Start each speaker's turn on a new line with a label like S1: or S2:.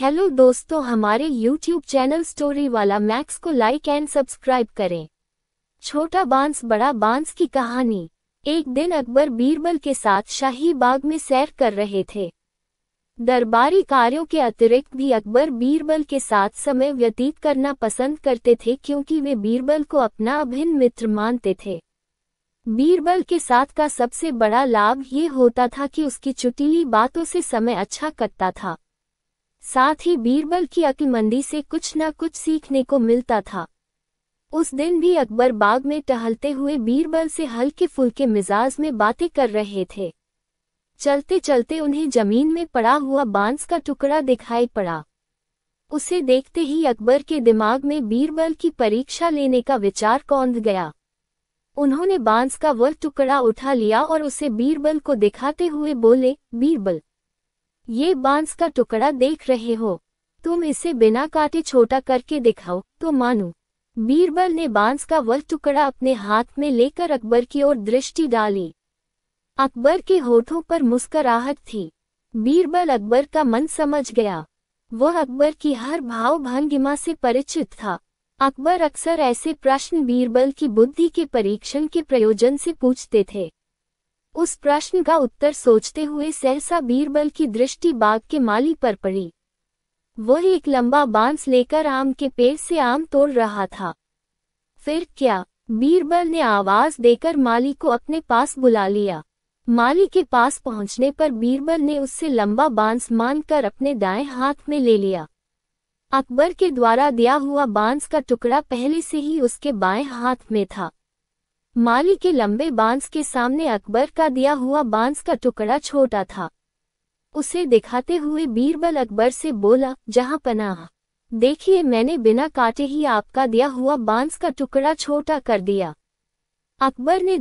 S1: hello दोस्तों हमारे YouTube channel story वाला मैक्स को लाइक एंड सब्सक्राइब करें छोटा बांस बड़ा बांस की कहानी एक दिन अकबर बीरबल के साथ शाही बाग में सैर कर रहे थे दरबारी कार्यों के अतिरिक्त भी अकबर बीरबल के साथ समय व्यतीत करना पसंद करते थे क्योंकि वे बीरबल को अपना अभिन्न मित्र मानते थे बीरबल के साथ का सबसे बड़ा लाभ ये होता था कि उसकी चुटीली बातों से समय अच्छा कटता था साथ ही बीरबल की अकलमंदी से कुछ न कुछ सीखने को मिलता था उस दिन भी अकबर बाग में टहलते हुए बीरबल से हल्के फुल्के मिजाज में बातें कर रहे थे चलते चलते उन्हें जमीन में पड़ा हुआ बांस का टुकड़ा दिखाई पड़ा उसे देखते ही अकबर के दिमाग में बीरबल की परीक्षा लेने का विचार कौंध गया उन्होंने बांस का वह टुकड़ा उठा लिया और उसे बीरबल को दिखाते हुए बोले बीरबल ये बांस का टुकड़ा देख रहे हो तुम इसे बिना काटे छोटा करके दिखाओ तो मानू बीरबल ने बांस का वह टुकड़ा अपने हाथ में लेकर अकबर की ओर दृष्टि डाली अकबर के होठों पर मुस्कराहट थी बीरबल अकबर का मन समझ गया वह अकबर की हर भाव भंगिमा से परिचित था अकबर अक्सर ऐसे प्रश्न बीरबल की बुद्धि के परीक्षण के प्रयोजन से पूछते थे उस प्रश्न का उत्तर सोचते हुए सहसा बीरबल की दृष्टि बाग के माली पर पड़ी वह एक लंबा बांस लेकर आम के पेड़ से आम तोड़ रहा था फिर क्या बीरबल ने आवाज देकर माली को अपने पास बुला लिया माली के पास पहुंचने पर बीरबल ने उससे लंबा बांस मानकर अपने दाएं हाथ में ले लिया अकबर के द्वारा दिया हुआ बांस का टुकड़ा पहले से ही उसके बाएं हाथ में था माली के लंबे बांस के सामने अकबर का दिया हुआ बांस का टुकड़ा छोटा था उसे दिखाते हुए बीरबल अकबर से बोला जहां पनाह देखिए मैंने बिना काटे ही आपका दिया हुआ बांस का टुकड़ा छोटा कर दिया अकबर ने